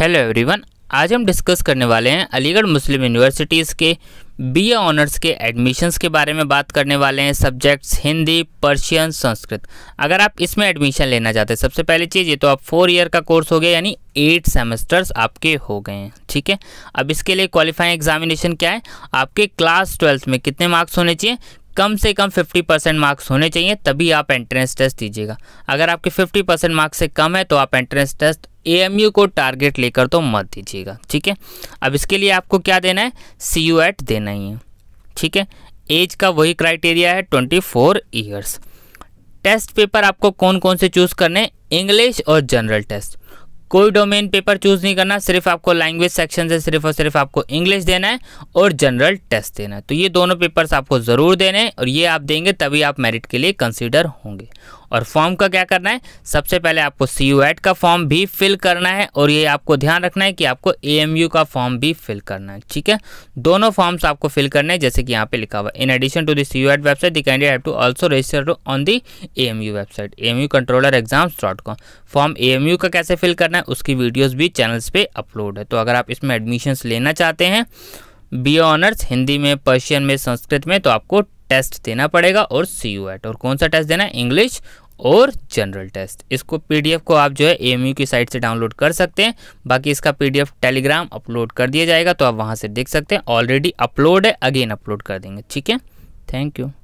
hello everyone आज हम discuss करने वाले हैं अलीगढ़ मुस्लिम यूनिवर्सिटीज़ के बीए ऑनर्स के एडमिशन्स के बारे में बात करने वाले हैं सब्जेक्ट्स हिंदी पर्शियन संस्कृत अगर आप इसमें एडमिशन लेना चाहते हैं सबसे पहली चीज़ ये तो आप फोर ईयर का कोर्स हो गया यानी एट सेमेस्टर्स आपके हो गए हैं ठीक है अब इसके लिए क्वालिफाइंग एग्जामिनेशन क्या है आपके क्लास ट्वेल्थ में कितने मार्क्स होने चाहिए कम से कम 50 परसेंट मार्क्स होने चाहिए तभी आप एंट्रेंस टेस्ट दीजिएगा अगर आपके 50 परसेंट मार्क्स से कम है तो आप एंट्रेंस टेस्ट ए को टारगेट लेकर तो मत दीजिएगा ठीक है अब इसके लिए आपको क्या देना है सी यू एट देना ही है ठीक है एज का वही क्राइटेरिया है twenty four years test paper आपको कौन कौन से चूज़ करने इंग्लिश और जनरल टेस्ट कोई डोमेन पेपर चूज नहीं करना सिर्फ आपको लैंग्वेज सेक्शन से सिर्फ और सिर्फ आपको इंग्लिश देना है और जनरल टेस्ट देना है तो ये दोनों पेपर्स आपको ज़रूर देने हैं और ये आप देंगे तभी आप मेरिट के लिए कंसिडर होंगे और फॉर्म का क्या करना है सबसे पहले आपको सी यू एड का फॉर्म भी फिल करना है और ये आपको ध्यान रखना है कि आपको ए एम यू का फॉर्म भी फिल करना है ठीक है दोनों फॉर्म्स आपको फिल करने हैं जैसे कि यहाँ पे लिखा हुआ in addition to the C U Ed website the candidate have to also register on the A M U website A M U controller exams dot com form A M U का कैसे fill करना है उसकी videos भी channels पर upload है तो अगर आप इसमें एडमिशन्स लेना चाहते हैं बी ऑनर्स हिंदी में पर्शियन में संस्कृत में तो आपको टेस्ट देना पड़ेगा और सी यू एट और कौन सा टेस्ट देना है इंग्लिश और जनरल टेस्ट इसको पीडीएफ को आप जो है एएमयू की साइट से डाउनलोड कर सकते हैं बाकी इसका पीडीएफ टेलीग्राम अपलोड कर दिया जाएगा तो आप वहाँ से देख सकते हैं ऑलरेडी अपलोड है अगेन अपलोड कर देंगे ठीक है थैंक यू